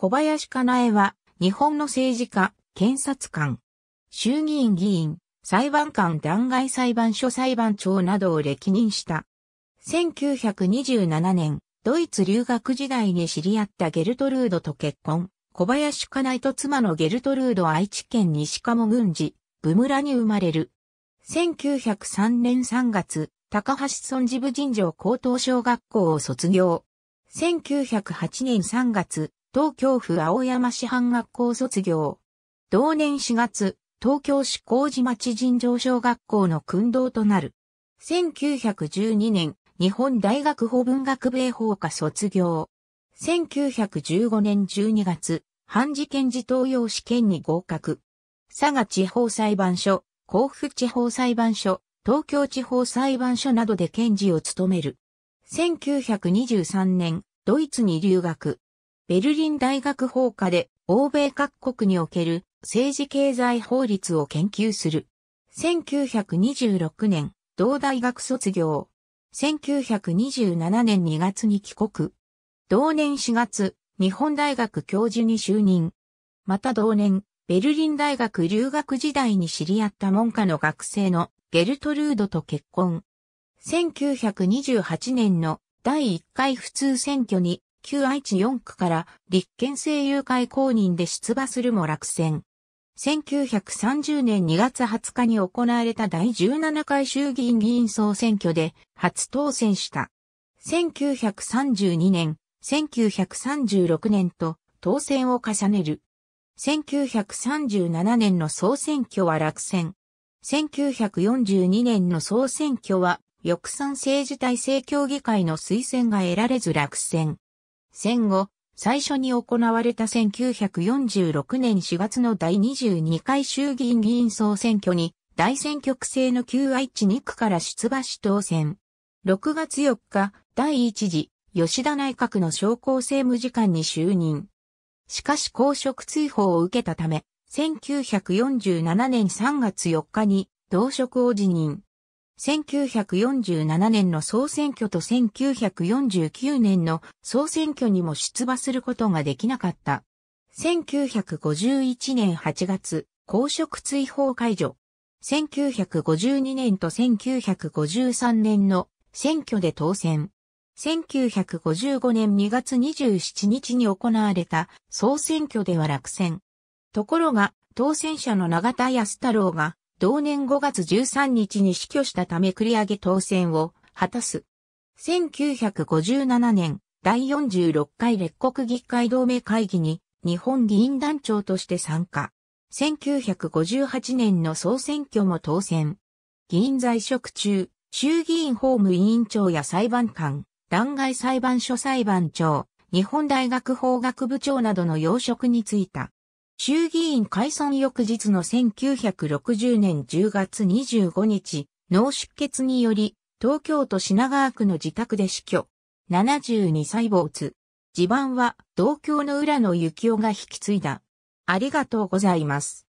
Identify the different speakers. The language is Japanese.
Speaker 1: 小林かなえは、日本の政治家、検察官、衆議院議員、裁判官弾劾裁判所裁判長などを歴任した。1927年、ドイツ留学時代に知り合ったゲルトルードと結婚。小林かなえと妻のゲルトルード愛知県西鴨郡寺、部村に生まれる。1903年3月、高橋村事部尋常高等小学校を卒業。1908年3月、東京府青山市半学校卒業。同年4月、東京市麹町尋常小学校の訓導となる。1912年、日本大学法文学部英法科卒業。1915年12月、半事検事登用試験に合格。佐賀地方裁判所、甲府地方裁判所、東京地方裁判所などで検事を務める。1923年、ドイツに留学。ベルリン大学法科で欧米各国における政治経済法律を研究する。1926年、同大学卒業。1927年2月に帰国。同年4月、日本大学教授に就任。また同年、ベルリン大学留学時代に知り合った門下の学生のゲルトルードと結婚。1928年の第1回普通選挙に旧愛知4区から立憲政友会公認で出馬するも落選。1930年2月20日に行われた第17回衆議院議員総選挙で初当選した。1932年、1936年と当選を重ねる。1937年の総選挙は落選。1942年の総選挙は、翼賛政治体制協議会の推薦が得られず落選。戦後、最初に行われた1946年4月の第22回衆議院議員総選挙に、大選挙区制の旧愛知2区から出馬し当選。6月4日、第1次、吉田内閣の商工政務次官に就任。しかし公職追放を受けたため、1947年3月4日に、同職を辞任。1947年の総選挙と1949年の総選挙にも出馬することができなかった。1951年8月、公職追放解除。1952年と1953年の選挙で当選。1955年2月27日に行われた総選挙では落選。ところが、当選者の永田康太郎が同年5月13日に死去したため繰り上げ当選を果たす。1957年、第46回列国議会同盟会議に日本議員団長として参加。1958年の総選挙も当選。議員在職中、衆議院法務委員長や裁判官、弾劾裁判所裁判長、日本大学法学部長などの要職に就いた。衆議院解散翌日の1960年10月25日、脳出血により、東京都品川区の自宅で死去。72歳没。地盤は、同郷の浦野幸雄が引き継いだ。ありがとうございます。